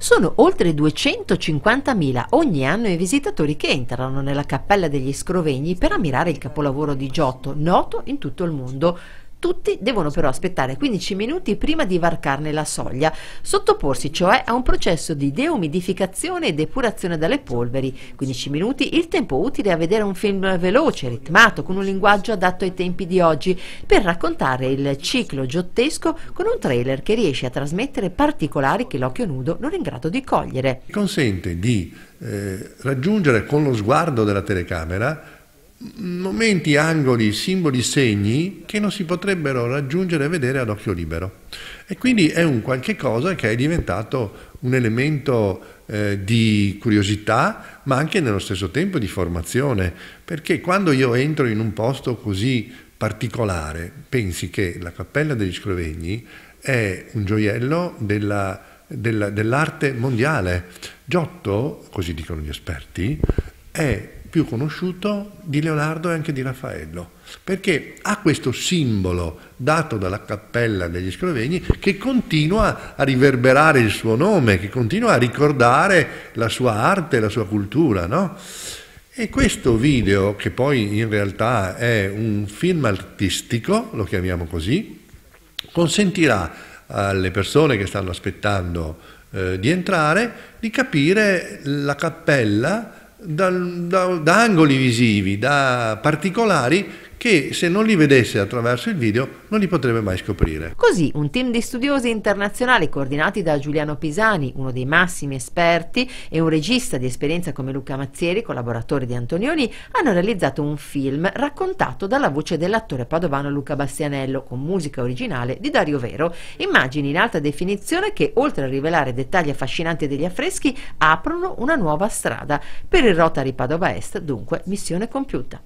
Sono oltre 250.000 ogni anno i visitatori che entrano nella Cappella degli Scrovegni per ammirare il capolavoro di Giotto, noto in tutto il mondo. Tutti devono però aspettare 15 minuti prima di varcarne la soglia, sottoporsi cioè a un processo di deumidificazione e depurazione dalle polveri. 15 minuti, il tempo utile a vedere un film veloce, ritmato, con un linguaggio adatto ai tempi di oggi, per raccontare il ciclo giottesco con un trailer che riesce a trasmettere particolari che l'occhio nudo non è in grado di cogliere. Consente di eh, raggiungere con lo sguardo della telecamera momenti, angoli, simboli, segni che non si potrebbero raggiungere e vedere ad occhio libero. E quindi è un qualche cosa che è diventato un elemento eh, di curiosità, ma anche nello stesso tempo di formazione, perché quando io entro in un posto così particolare, pensi che la Cappella degli Scrovegni è un gioiello della, della, dell'arte mondiale. Giotto, così dicono gli esperti, è più conosciuto di Leonardo e anche di Raffaello, perché ha questo simbolo dato dalla cappella degli Scrovegni che continua a riverberare il suo nome, che continua a ricordare la sua arte, la sua cultura, no? E questo video, che poi in realtà è un film artistico, lo chiamiamo così, consentirà alle persone che stanno aspettando eh, di entrare di capire la cappella da, da, da angoli visivi, da particolari che se non li vedesse attraverso il video non li potrebbe mai scoprire. Così un team di studiosi internazionali coordinati da Giuliano Pisani, uno dei massimi esperti, e un regista di esperienza come Luca Mazzieri, collaboratore di Antonioni, hanno realizzato un film raccontato dalla voce dell'attore padovano Luca Bastianello con musica originale di Dario Vero, immagini in alta definizione che oltre a rivelare dettagli affascinanti degli affreschi aprono una nuova strada. Per il Rotary Padova Est dunque missione compiuta.